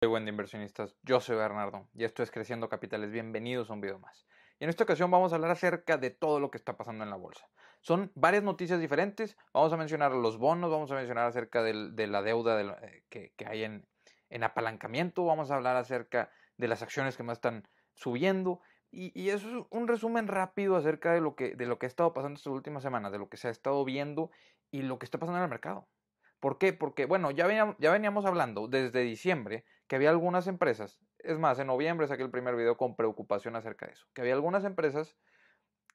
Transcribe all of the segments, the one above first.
Soy buen inversionistas, yo soy Bernardo y esto es Creciendo Capitales. Bienvenidos a un video más. Y en esta ocasión vamos a hablar acerca de todo lo que está pasando en la bolsa. Son varias noticias diferentes. Vamos a mencionar los bonos, vamos a mencionar acerca de la deuda eh, que, hay en, apalancamiento, vamos a hablar acerca de las acciones que más están subiendo. Y, eso es un resumen rápido acerca de lo, que, ha estado pasando estas últimas semanas, de lo que se ha estado viendo y lo que está pasando en el mercado. ¿Por qué? Porque, bueno, ya veníamos hablando desde diciembre que había algunas empresas, es más, en noviembre saqué el primer video con preocupación acerca de eso, que había algunas empresas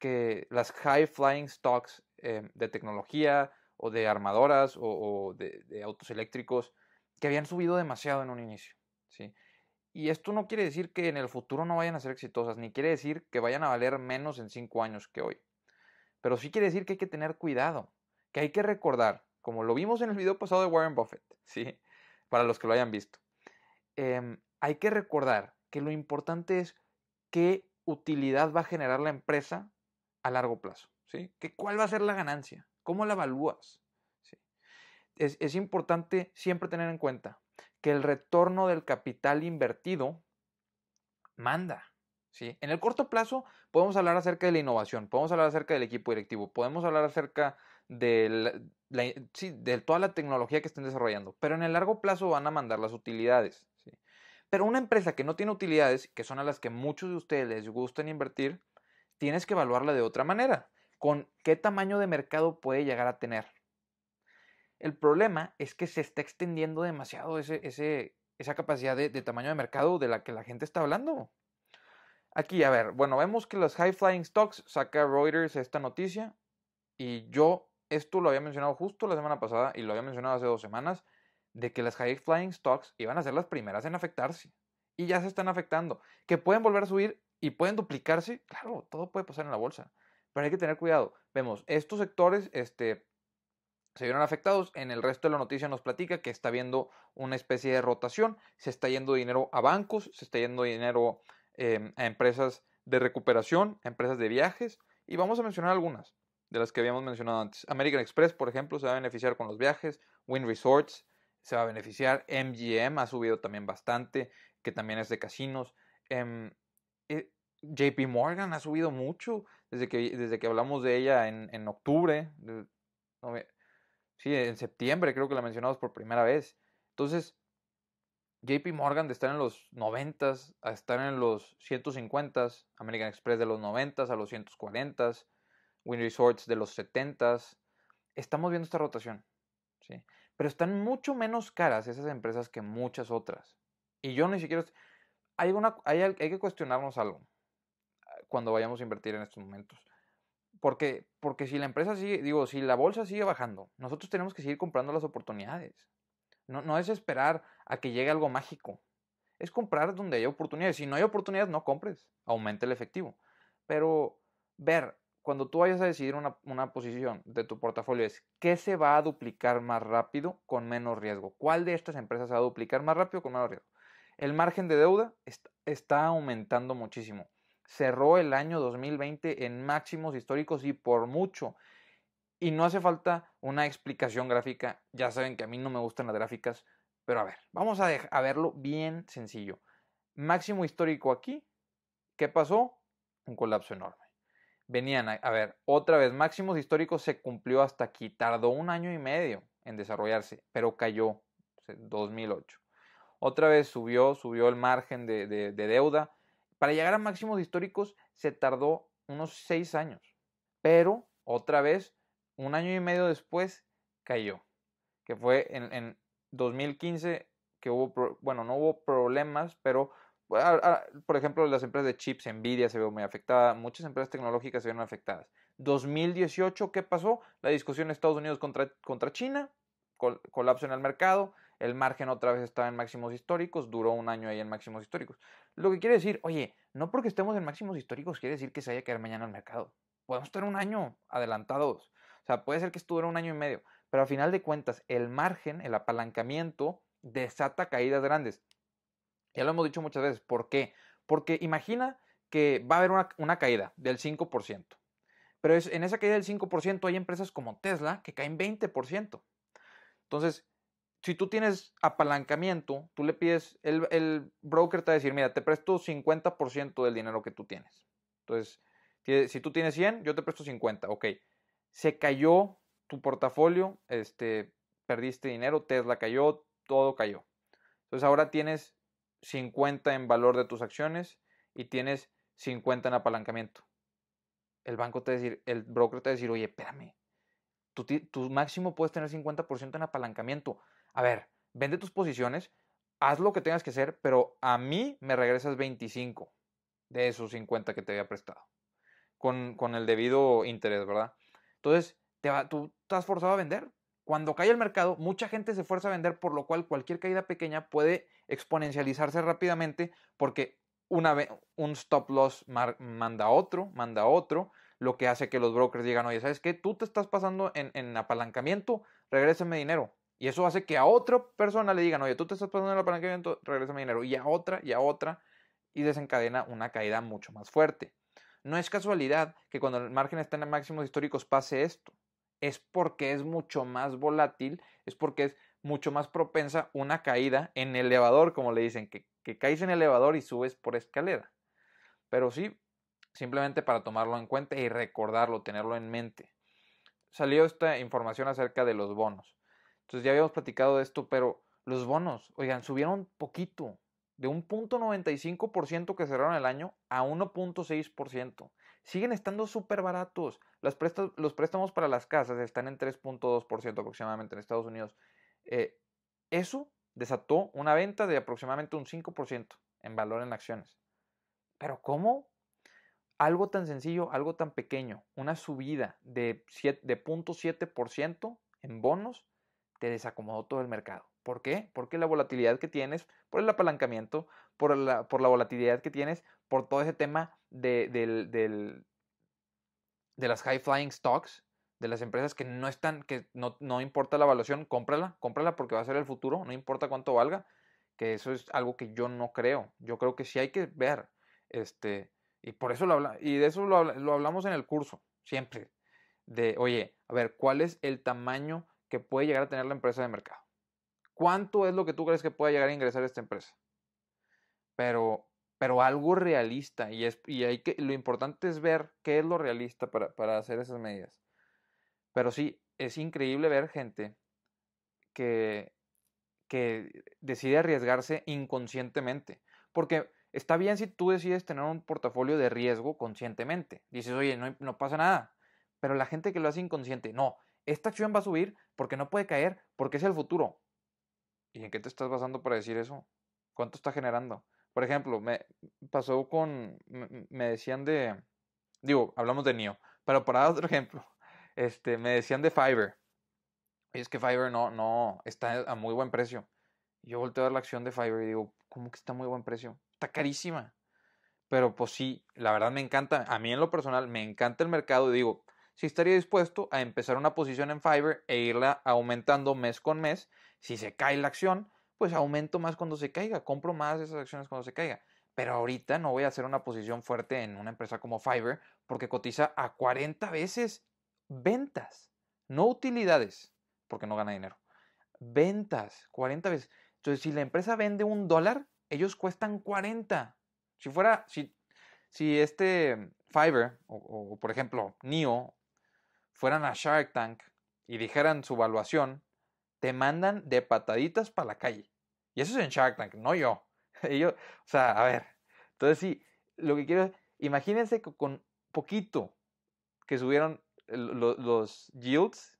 que las high flying stocks em, de tecnología o de armadoras o, de, autos eléctricos que habían subido demasiado en un inicio, ¿sí? Y esto no quiere decir que en el futuro no vayan a ser exitosas, ni quiere decir que vayan a valer menos en cinco años que hoy. Pero sí quiere decir que hay que tener cuidado, que hay que recordar, como lo vimos en el video pasado de Warren Buffett, ¿sí? Para los que lo hayan visto Em, hay que recordar que lo importante es qué utilidad va a generar la empresa a largo plazo, ¿sí? ¿Cuál va a ser la ganancia? ¿Cómo la evalúas? Es, importante siempre tener en cuenta que el retorno del capital invertido manda. ¿Sí? En el corto plazo podemos hablar acerca de la innovación, podemos hablar acerca del equipo directivo, podemos hablar acerca de toda la tecnología que estén desarrollando, pero en el largo plazo van a mandar las utilidades. Pero una empresa que no tiene utilidades, que son a las que muchos de ustedes les gustan invertir, tienes que evaluarla de otra manera, con qué tamaño de mercado puede llegar a tener. El problema es que se está extendiendo demasiado ese, esa capacidad de, de tamaño de mercado de la que la gente está hablando. Aquí, a ver, bueno, vemos que los high flying stocks saca Reuters esta noticia y yo esto lo había mencionado justo la semana pasada y lo había mencionado hace dos semanas de que las high flying stocks iban a ser las primeras en afectarse. Y ya se están afectando. Que pueden volver a subir y pueden duplicarse. Claro, todo puede pasar en la bolsa. Pero hay que tener cuidado. Vemos, estos sectores este, se vieron afectados. En el resto de la noticia nos platica que está viendo una especie de rotación. Se está yendo dinero a bancos, se está yendo dinero em, a empresas de recuperación, a empresas de viajes. Y vamos a mencionar algunas de las que habíamos mencionado antes. American Express, por ejemplo, se va a beneficiar con los viajes. Win Resorts, se va a beneficiar. MGM ha subido también bastante, que también es de casinos. Em, eh, JP Morgan ha subido mucho desde que, desde que hablamos de ella en, octubre. sí, en septiembre creo que la mencionamos por primera vez. Entonces, JP Morgan de estar en los 90 a estar en los 150, American Express de los 90 a los 140, Win Resorts de los 70. Estamos viendo esta rotación. ¿sí? pero están mucho menos caras esas empresas que muchas otras. Y yo ni siquiera... Hay, una, hay, hay que cuestionarnos algo ah, cuando vayamos a invertir en estos momentos. Porque, porque si la empresa digo, si la bolsa sigue bajando, nosotros tenemos que seguir comprando las oportunidades. No, es esperar a que llegue algo mágico. Es comprar donde hay oportunidades. Si no hay oportunidades, no compres. Aumente el efectivo. Pero ver cuando tú vayas a decidir una, posición de tu portafolio es qué se va a duplicar más rápido con menos riesgo. ¿Cuál de estas empresas va a duplicar más rápido con menos riesgo? El margen de deuda está, aumentando muchísimo. Cerró el año 2020 en máximos históricos y por mucho. Y no hace falta una explicación gráfica. Ya saben que a mí no me gustan las gráficas. Pero a ver, vamos a, a verlo bien sencillo. Máximo histórico aquí. ¿Qué pasó? Un colapso enorme venían a, ver, otra vez, máximos históricos se cumplió hasta aquí, tardó un año y medio en desarrollarse, pero cayó, 2008. Otra vez subió, subió el margen de, deuda. Para llegar a máximos históricos se tardó unos seis años, pero otra vez, un año y medio después, cayó, que fue en, en 2015 que hubo, bueno, no hubo problemas, pero por ejemplo, las empresas de chips, Nvidia se vio muy afectada, muchas empresas tecnológicas se vieron afectadas. 2018, ¿qué pasó? La discusión de Estados Unidos contra, contra China, colapso en el mercado, el margen otra vez estaba en máximos históricos, duró un año ahí en máximos históricos. Lo que quiere decir, oye, no porque estemos en máximos históricos quiere decir que se haya a caer mañana el mercado. Podemos estar un año adelantados. O sea, puede ser que estuviera un año y medio, pero al final de cuentas, el margen, el apalancamiento, desata caídas grandes. Ya lo hemos dicho muchas veces. ¿Por qué? Porque imagina que va a haber una, caída del 5%. Pero es, en esa caída del 5% hay empresas como Tesla que caen 20%. Entonces, si tú tienes apalancamiento, tú le pides, el, broker te va a decir, mira, te presto 50% del dinero que tú tienes. Entonces, si tú tienes 100, yo te presto 50, ok. Se cayó tu portafolio, este, perdiste dinero, Tesla cayó, todo cayó. Entonces ahora tienes 50 en valor de tus acciones y tienes 50 en apalancamiento. El banco te va decir, el broker te va decir, oye, espérame, tu, máximo puedes tener 50% en apalancamiento. A ver, vende tus posiciones, haz lo que tengas que hacer, pero a mí me regresas 25 de esos 50 que te había prestado, con, con el debido interés, ¿verdad? Entonces, te va, tú estás forzado a vender. Cuando cae el mercado, mucha gente se fuerza a vender, por lo cual cualquier caída pequeña puede exponencializarse rápidamente porque una vez un stop loss manda otro, manda otro, lo que hace que los brokers digan, oye, ¿sabes qué? Tú te estás pasando en, en apalancamiento, regrésame dinero. Y eso hace que a otra persona le digan, oye, tú te estás pasando en apalancamiento, regrésame dinero. Y a otra, y a otra, y desencadena una caída mucho más fuerte. No es casualidad que cuando el margen está en máximos históricos pase esto. Es porque es mucho más volátil, es porque es mucho más propensa una caída en elevador, como le dicen, que, que caes en elevador y subes por escalera. Pero sí, simplemente para tomarlo en cuenta y recordarlo, tenerlo en mente. Salió esta información acerca de los bonos. Entonces ya habíamos platicado de esto, pero los bonos, oigan, subieron poquito, de un 1.95% que cerraron el año a 1.6%. Siguen estando súper baratos. los préstamos para las casas están en 3.2% aproximadamente en Estados Unidos eh, eso desató una venta de aproximadamente un 5% en valor en acciones. Pero ¿cómo? Algo tan sencillo, algo tan pequeño, una subida de 0.7% de en bonos te desacomodó todo el mercado. ¿Por qué? Porque la volatilidad que tienes, por el apalancamiento, por la, por la volatilidad que tienes, por todo ese tema de, de las high flying stocks, de las empresas que no están, que no, importa la evaluación, cómprala, cómprala porque va a ser el futuro, no importa cuánto valga, que eso es algo que yo no creo. Yo creo que sí hay que ver, este, y por eso lo habla, y de eso lo, hablamos en el curso, siempre, de, oye, a ver, ¿cuál es el tamaño que puede llegar a tener la empresa de mercado? ¿Cuánto es lo que tú crees que pueda llegar a ingresar esta empresa? Pero, pero algo realista, y, es, y hay que, lo importante es ver qué es lo realista para hacer esas medidas. Pero sí, es increíble ver gente que, que decide arriesgarse inconscientemente. Porque está bien si tú decides tener un portafolio de riesgo conscientemente. Dices, oye, no, pasa nada. Pero la gente que lo hace inconsciente, no, esta acción va a subir porque no puede caer, porque es el futuro. ¿Y en qué te estás basando para decir eso? ¿Cuánto está generando? Por ejemplo, me pasó con. Me, decían de. Digo, hablamos de NIO. Pero para dar otro ejemplo, este, me decían de Fiverr. Y es que Fiverr no, no, está a muy buen precio. Yo volteo a ver la acción de Fiverr y digo, ¿cómo que está a muy buen precio? Está carísima. Pero pues sí, la verdad me encanta, a mí en lo personal me encanta el mercado y digo, si estaría dispuesto a empezar una posición en Fiverr e irla aumentando mes con mes. Si se cae la acción, pues aumento más cuando se caiga, compro más esas acciones cuando se caiga. Pero ahorita no voy a hacer una posición fuerte en una empresa como Fiverr porque cotiza a 40 veces ventas, no utilidades, porque no gana dinero. Ventas, 40 veces. Entonces, si la empresa vende un dólar, ellos cuestan 40. Si fuera, si, si este Fiverr o, por ejemplo NIO fueran a Shark Tank y dijeran su valuación, te mandan de pataditas para la calle. Y eso es en Shark Tank, no yo. Ellos, o sea, a ver. Entonces si lo que quiero, imagínense que con poquito que subieron los yields,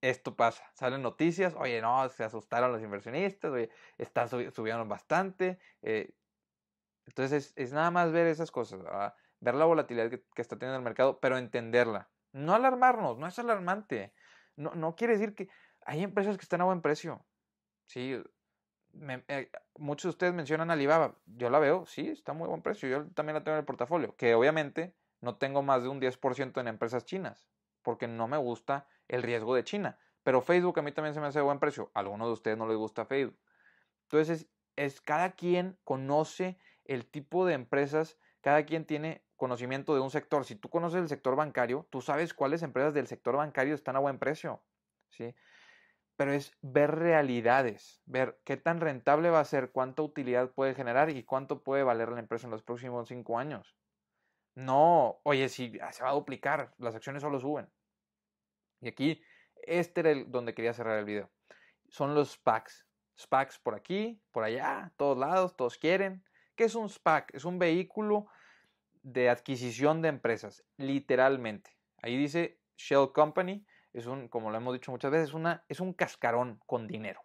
esto pasa. Salen noticias, oye, no, se asustaron los inversionistas, oye, están subieron bastante. Eh, entonces es, nada más ver esas cosas, ah, ver la volatilidad que, está teniendo el mercado, pero entenderla. No alarmarnos, no es alarmante. No, no quiere decir que hay empresas que están a buen precio. Sí, eh, muchos de ustedes mencionan Alibaba. Yo la veo, sí, está a muy buen precio. Yo también la tengo en el portafolio. Que obviamente no tengo más de un 10% en empresas chinas, porque no me gusta el riesgo de China. Pero Facebook a mí también se me hace buen precio. A algunos de ustedes no les gusta Facebook. Entonces, es, cada quien conoce el tipo de empresas, cada quien tiene conocimiento de un sector. Si tú conoces el sector bancario, tú sabes cuáles empresas del sector bancario están a buen precio. ¿sí? Pero es ver realidades, ver qué tan rentable va a ser, cuánta utilidad puede generar y cuánto puede valer la empresa en los próximos cinco años. No, oye, si ah, se va a duplicar, las acciones solo suben. Y aquí, este era el, donde quería cerrar el video. Son los SPACs. SPACs por aquí, por allá, todos lados, todos quieren. ¿Qué es un SPAC? Es un vehículo de adquisición de empresas, literalmente. Ahí dice Shell Company, es un, como lo hemos dicho muchas veces, es, una, es un cascarón con dinero.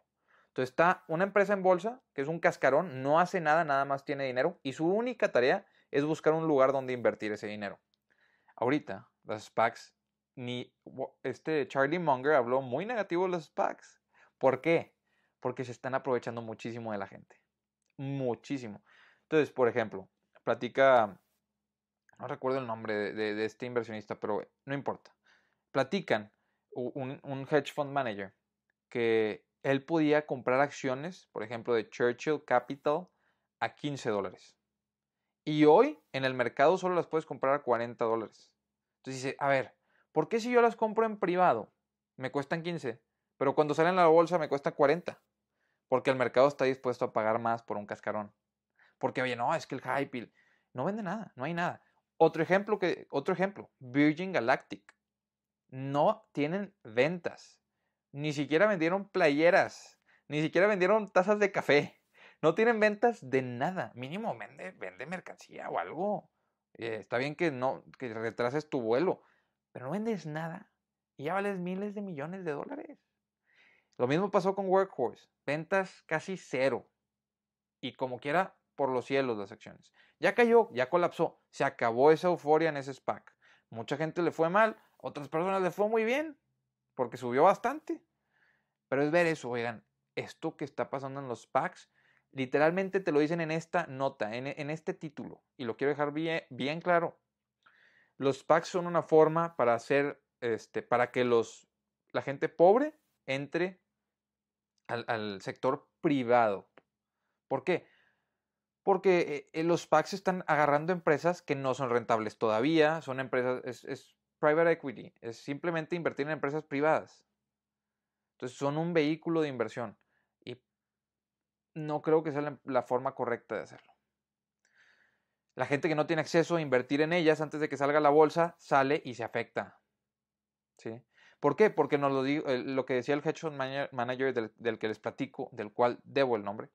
Entonces está una empresa en bolsa, que es un cascarón, no hace nada, nada más tiene dinero, y su única tarea es buscar un lugar donde invertir ese dinero. Ahorita, las SPACs, ni este Charlie Munger habló muy negativo de las SPACs. ¿Por qué? Porque se están aprovechando muchísimo de la gente. Muchísimo. Entonces, por ejemplo, platica, no recuerdo el nombre de, este inversionista, pero no importa. Platican un, un hedge fund manager que él podía comprar acciones, por ejemplo, de Churchill Capital a 15 dólares. Y hoy en el mercado solo las puedes comprar a 40 dólares. Entonces dice, a ver, ¿por qué si yo las compro en privado me cuestan 15, pero cuando salen a la bolsa me cuestan 40? Porque el mercado está dispuesto a pagar más por un cascarón. Porque, oye, no, es que el Hype, no vende nada, no hay nada. Otro ejemplo, que, otro ejemplo, Virgin Galactic. No tienen ventas. Ni siquiera vendieron playeras. Ni siquiera vendieron tazas de café. No tienen ventas de nada. Mínimo vende, mercancía o algo. Eh, está bien que no, que retrases tu vuelo, pero no vendes nada y ya vales miles de millones de dólares. Lo mismo pasó con Workhorse. Ventas casi cero. Y como quiera, por los cielos las acciones. Ya cayó, ya colapsó. Se acabó esa euforia en ese SPAC. Mucha gente le fue mal, otras personas le fue muy bien, porque subió bastante. Pero es ver eso, oigan, esto que está pasando en los SPACs Literalmente te lo dicen en esta nota, en, este título, y lo quiero dejar bien, claro. Los packs son una forma para hacer, este, para que los, la gente pobre entre al, sector privado. ¿Por qué? Porque eh, eh, los packs están agarrando empresas que no son rentables todavía, son empresas, es, es private equity, es simplemente invertir en empresas privadas. Entonces son un vehículo de inversión no creo que sea la, forma correcta de hacerlo. La gente que no tiene acceso a invertir en ellas antes de que salga la bolsa sale y se afecta. ¿Sí? ¿Por qué? Porque nos lo, digo, lo que decía el hedge fund manager del, que les platico, del cual debo el nombre,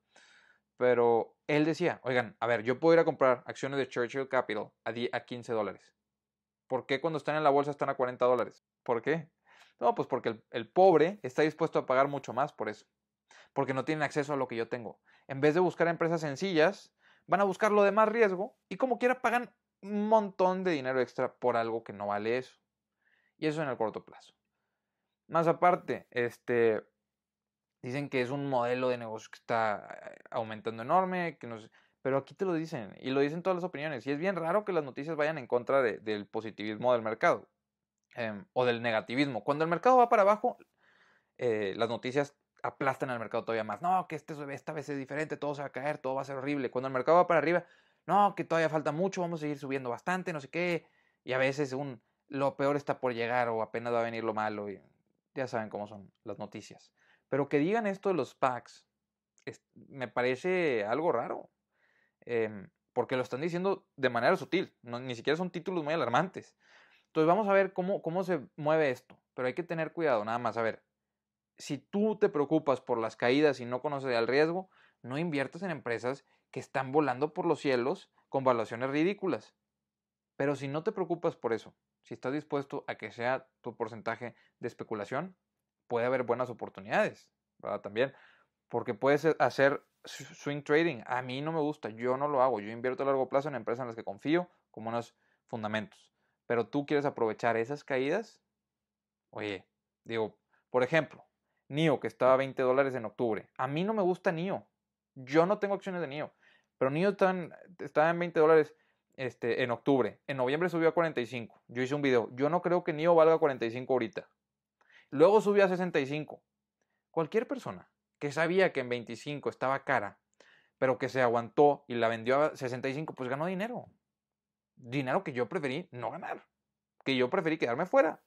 pero él decía, oigan, a ver, yo puedo ir a comprar acciones de Churchill Capital a, a 15 dólares. ¿Por qué cuando están en la bolsa están a 40 dólares? ¿Por qué? No, pues porque el pobre está dispuesto a pagar mucho más por eso porque no tienen acceso a lo que yo tengo. En vez de buscar empresas sencillas, van a buscar lo de más riesgo y como quiera pagan un montón de dinero extra por algo que no vale eso. Y eso en el corto plazo. Más aparte, este, dicen que es un modelo de negocio que está eh, aumentando enorme, que pero aquí te lo dicen y lo dicen todas las opiniones. Y es bien raro que las noticias vayan en contra del positivismo del mercado em, o del negativismo. Cuando el mercado va para abajo, eh, las noticias aplastan al mercado todavía más. No, que este, esta vez es diferente, todo se va a caer, todo va a ser horrible. Cuando el mercado va para arriba, no, que todavía falta mucho, vamos a seguir subiendo bastante, no sé qué. Y a veces un, lo peor está por llegar o apenas va a venir lo malo. ya saben cómo son las noticias. Pero que digan esto de los packs, me parece algo raro. Em, porque lo están diciendo de manera sutil, ni siquiera son títulos muy alarmantes. Entonces vamos a ver cómo, cómo se mueve esto, pero hay que tener cuidado, nada más. A ver, si tú te preocupas por las caídas y no conoces el riesgo, no inviertas en empresas que están volando por los cielos con valuaciones ridículas. Pero si no te preocupas por eso, si estás dispuesto a que sea tu porcentaje de especulación, puede haber buenas oportunidades, También, porque puedes e, hacer swing trading. A mí no me gusta, yo no lo hago. Yo invierto a largo plazo en empresas en las que confío, como unos fundamentos. Pero tú quieres aprovechar esas caídas. Oye, digo, por ejemplo, NIO, que estaba a 20 dólares en octubre. A mí no me gusta NIO. Yo no tengo acciones de NIO. Pero NIO estaba en 20 dólares este, en octubre. En noviembre subió a 45. Yo hice un video. Yo no creo que NIO valga 45 ahorita. Luego subió a 65. Cualquier persona que sabía que en 25 estaba cara, pero que se aguantó y la vendió a 65, pues ganó dinero. Dinero que yo preferí no ganar. Que yo preferí quedarme fuera.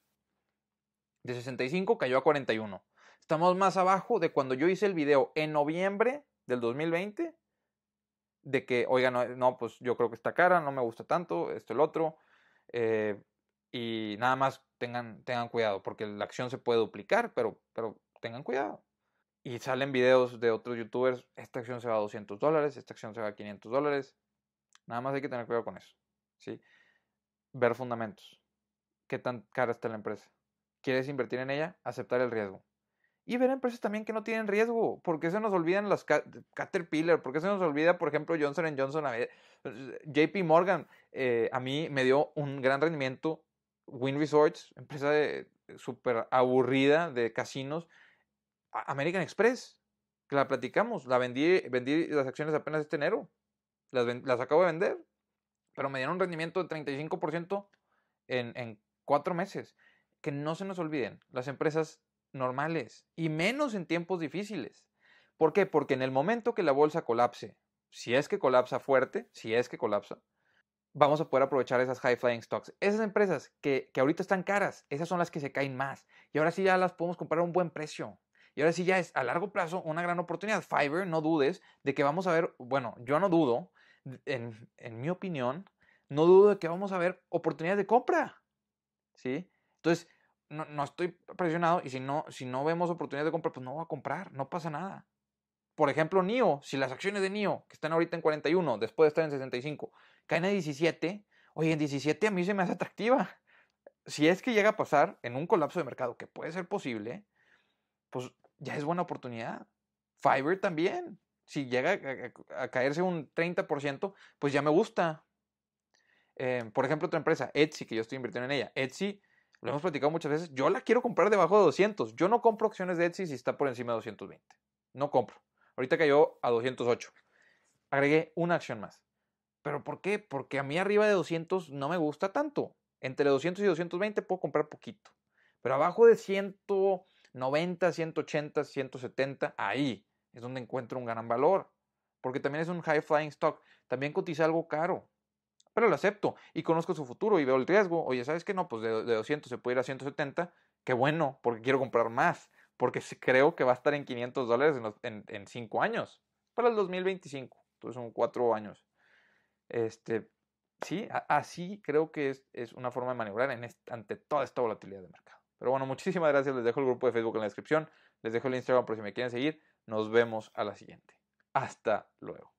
De 65 cayó a 41. Estamos más abajo de cuando yo hice el video en noviembre del 2020, de que, oiga, no, pues yo creo que está cara, no me gusta tanto, esto, el otro. Eh, y nada más tengan, tengan cuidado, porque la acción se puede duplicar, pero, pero tengan cuidado. Y salen videos de otros youtubers, esta acción se va a 200 dólares, esta acción se va a 500 dólares. Nada más hay que tener cuidado con eso. ¿sí? Ver fundamentos. ¿Qué tan cara está la empresa? ¿Quieres invertir en ella? Aceptar el riesgo. Y ver empresas también que no tienen riesgo. ¿Por qué se nos olvidan las Caterpillar? ¿Por qué se nos olvida, por ejemplo, Johnson Johnson? Eh, JP Morgan eh, a mí me dio un gran rendimiento. Win Resorts, empresa eh, súper aburrida de casinos. American Express, que la platicamos. La vendí, vendí las acciones apenas este enero. Las, las acabo de vender. Pero me dieron un rendimiento de 35% en, en cuatro meses. Que no se nos olviden. Las empresas normales y menos en tiempos difíciles. ¿Por qué? Porque en el momento que la bolsa colapse, si es que colapsa fuerte, si es que colapsa, vamos a poder aprovechar esas high flying stocks. Esas empresas que, que ahorita están caras, esas son las que se caen más. Y ahora sí ya las podemos comprar a un buen precio. Y ahora sí ya es a largo plazo una gran oportunidad. Fiverr, no dudes de que vamos a ver, bueno, yo no dudo, en, en mi opinión, no dudo de que vamos a ver oportunidades de compra. ¿Sí? Entonces, no, estoy presionado y si no, si no vemos oportunidad de compra, pues no voy a comprar, no pasa nada. Por ejemplo, NIO, si las acciones de NIO, que están ahorita en 41, después de estar en 65, caen a 17, oye, en 17 a mí se me hace atractiva. Si es que llega a pasar en un colapso de mercado, que puede ser posible, pues ya es buena oportunidad. Fiverr también. Si llega a, caerse un 30%, pues ya me gusta. Eh, por ejemplo, otra empresa, Etsy, que yo estoy invirtiendo en ella. Etsy lo hemos platicado muchas veces, yo la quiero comprar debajo de 200. Yo no compro acciones de Etsy si está por encima de 220. No compro. Ahorita cayó a 208. Agregué una acción más. ¿Pero por qué? Porque a mí arriba de 200 no me gusta tanto. Entre 200 y 220 puedo comprar poquito. Pero abajo de 190, 180, 170, ahí es donde encuentro un gran valor. Porque también es un high flying stock. También cotiza algo caro pero lo acepto y conozco su futuro y veo el riesgo. Oye, ¿sabes qué? No, pues de, 200 se puede ir a 170, qué bueno, porque quiero comprar más, porque creo que va a estar en 500 dólares en, 5 años, para el 2025, entonces son 4 años. Este, sí, así creo que es, es, una forma de maniobrar en ante toda esta volatilidad de mercado. Pero bueno, muchísimas gracias, les dejo el grupo de Facebook en la descripción, les dejo el Instagram por si me quieren seguir, nos vemos a la siguiente. Hasta luego.